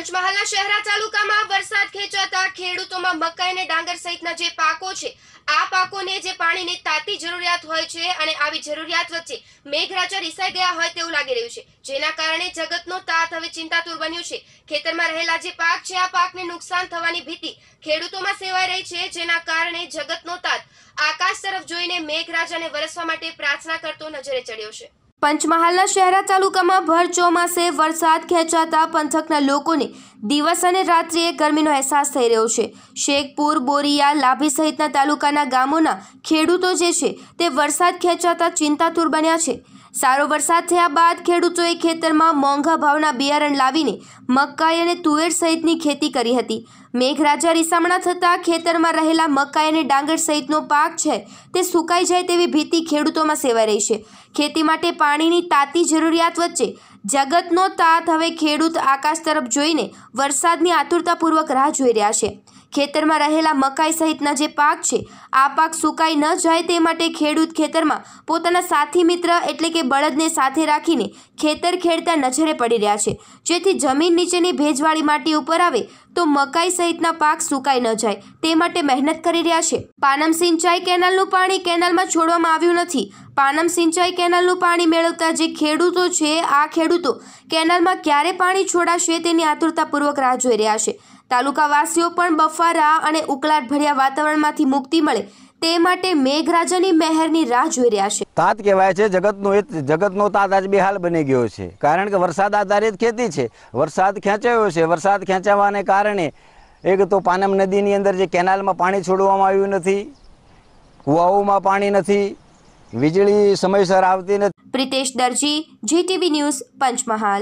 પંચમહાલના શહેરા તાલુકામાં વરસાદ ખેંચાતા ખેડૂતોમાં મકાઈ અને ડાંગર સહિતના જે પાકો છે આ પાકોને જે પાણીની તાતી જરૂરિયાત હોય છે અને આવી જરૂરિયાત વચ્ચે મેઘરાજા રિસાઈ ગયા હોય તેવું લાગી રહ્યું છે જેના કારણે જગતનો તાત હવે ચિંતાતુર બન્યું છે ખેતરમાં રહેલા જે પાક છે આ પાકને નુકસાન થવાની ભીતિ ખેડૂતોમાં સેવાઈ રહી છે જેના કારણે જગતનો તાત આકાશ તરફ જોઈને મેઘરાજાને વરસવા માટે પ્રાર્થના કરતો નજરે ચડ્યો છે પંચમહાલના શહેરા તાલુકામાં ભર ચોમાસે વરસાદ ખેંચાતા પંથકના લોકોને દિવસ અને રાત્રિએ ગરમીનો અહેસાસ થઈ રહ્યો છે શેખપુર બોરિયા લાભી સહિતના તાલુકાના ગામોના ખેડૂતો જે છે તે વરસાદ ખેંચાતા ચિંતાતુર બન્યા છે સારો વરસાદ થયા બાદ ખેડૂતોએ ખેતરમાં મોંઘા ભાવના બિયારણ લાવીને મકાઈ અને તુવેર સહિતની ખેતી કરી હતી મેઘરાજા રીસામણા થતાં ખેતરમાં રહેલા મકાઈ અને ડાંગર સહિતનો પાક છે તે સુકાઈ જાય તેવી ભીતિ ખેડૂતોમાં સેવાઈ રહી છે ખેતી માટે પાણીની તાતી જરૂરિયાત વચ્ચે જગતનો તાત હવે ખેડૂત આકાશ તરફ જોઈને વરસાદની આતુરતાપૂર્વક રાહ જોઈ રહ્યા છે ખેતરમાં રહેલા મકાઈ સહિતના જે પાક છે આ પાક સુકાઈ ન જાય તે માટે ખેડૂત ખેતરમાં પોતાના સાથી મિત્ર એટલે કે બળદને સાથે રાખીને ખેતર ખેડતા નજરે પડી રહ્યા છે જેથી જમીન નીચેની ભેજવાળી માટી ઉપર આવે તો મકાઈ સહિતના પાક સુકાઈ ન જાય તે માટે મહેનત કરી રહ્યા છે પાનમ સિંચાઈ કેનાલનું પાણી કેનાલમાં છોડવામાં આવ્યું નથી પાનમ સિંચાઈ કેનાલનું પાણી મેળવતા જે ખેડૂતો છે આ ખેડૂતો કેનાલમાં ક્યારે પાણી છોડાશે તેની આતુરતાપૂર્વક રાહ જોઈ રહ્યા છે તાલુકાવાસીઓ પણ બફારા અને ઉકળાટ ભર્યા વાતાવરણમાંથી મુક્તિ મળે તે માટે મેઘરાજાની મહેરની રાહ જોઈ રહ્યા છે તાત કહેવાય છે જગતનો એ જગતનો તાત આજ બેહાલ બની ગયો છે કારણ કે વરસાદ આધારિત ખેતી છે વરસાદ ખેંચાયો છે વરસાદ ખેંચાવાને કારણે એક તો પાનમ નદીની અંદર જે કેનાલમાં પાણી છોડવામાં આવ્યું નથી કુવાઓમાં પાણી નથી વીજળી સમયસર આવતી નથી પ્રિતેશ દરજી જીટીવી ન્યૂઝ પંચમહાલ